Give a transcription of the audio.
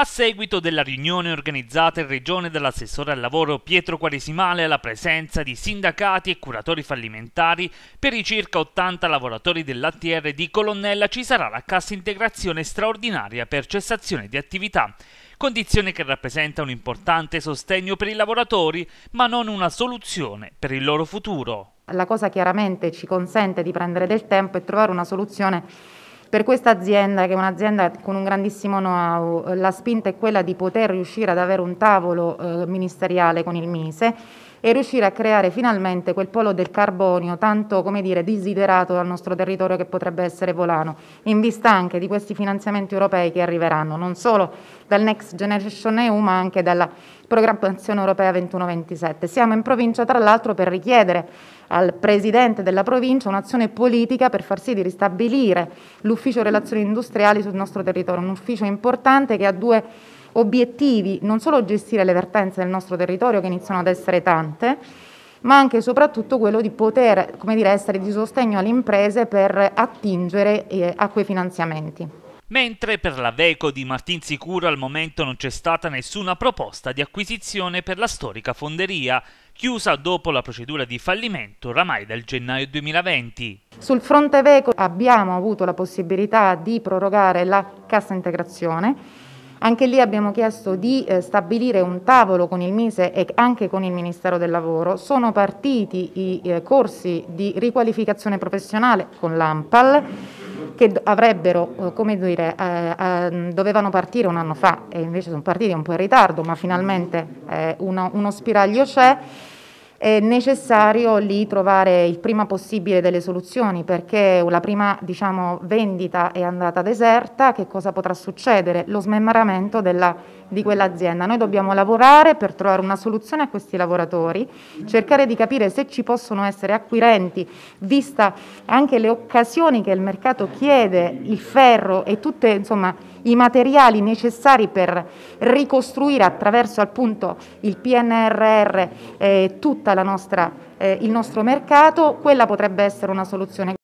a seguito della riunione organizzata in regione dall'assessore al lavoro Pietro Quaresimale alla presenza di sindacati e curatori fallimentari per i circa 80 lavoratori dell'ATR di Colonnella ci sarà la cassa integrazione straordinaria per cessazione di attività condizione che rappresenta un importante sostegno per i lavoratori, ma non una soluzione per il loro futuro. La cosa chiaramente ci consente di prendere del tempo e trovare una soluzione per questa azienda, che è un'azienda con un grandissimo know-how, la spinta è quella di poter riuscire ad avere un tavolo eh, ministeriale con il Mise e riuscire a creare finalmente quel polo del carbonio tanto come dire, desiderato dal nostro territorio che potrebbe essere Volano, in vista anche di questi finanziamenti europei che arriveranno non solo dal Next Generation EU ma anche dalla programmazione europea 21-27. Siamo in provincia tra l'altro per richiedere al presidente della provincia un'azione politica per far sì di ristabilire l'ufficio relazioni industriali sul nostro territorio, un ufficio importante che ha due obiettivi, non solo gestire le vertenze del nostro territorio che iniziano ad essere tante, ma anche e soprattutto quello di poter come dire, essere di sostegno alle imprese per attingere eh, a quei finanziamenti. Mentre per la Veco di Martin Sicuro al momento non c'è stata nessuna proposta di acquisizione per la storica fonderia, chiusa dopo la procedura di fallimento oramai dal gennaio 2020. Sul fronte Veco abbiamo avuto la possibilità di prorogare la cassa integrazione anche lì abbiamo chiesto di eh, stabilire un tavolo con il Mise e anche con il Ministero del Lavoro. Sono partiti i eh, corsi di riqualificazione professionale con l'AMPAL che avrebbero, eh, come dire, eh, ehm, dovevano partire un anno fa e invece sono partiti un po' in ritardo, ma finalmente eh, uno, uno spiraglio c'è. È necessario lì trovare il prima possibile delle soluzioni perché la prima diciamo, vendita è andata deserta, che cosa potrà succedere? Lo smemmaramento della, di quell'azienda. Noi dobbiamo lavorare per trovare una soluzione a questi lavoratori, cercare di capire se ci possono essere acquirenti, vista anche le occasioni che il mercato chiede, il ferro e tutti i materiali necessari per ricostruire attraverso appunto il PNRR eh, tutta eh, il nostro mercato, quella potrebbe essere una soluzione.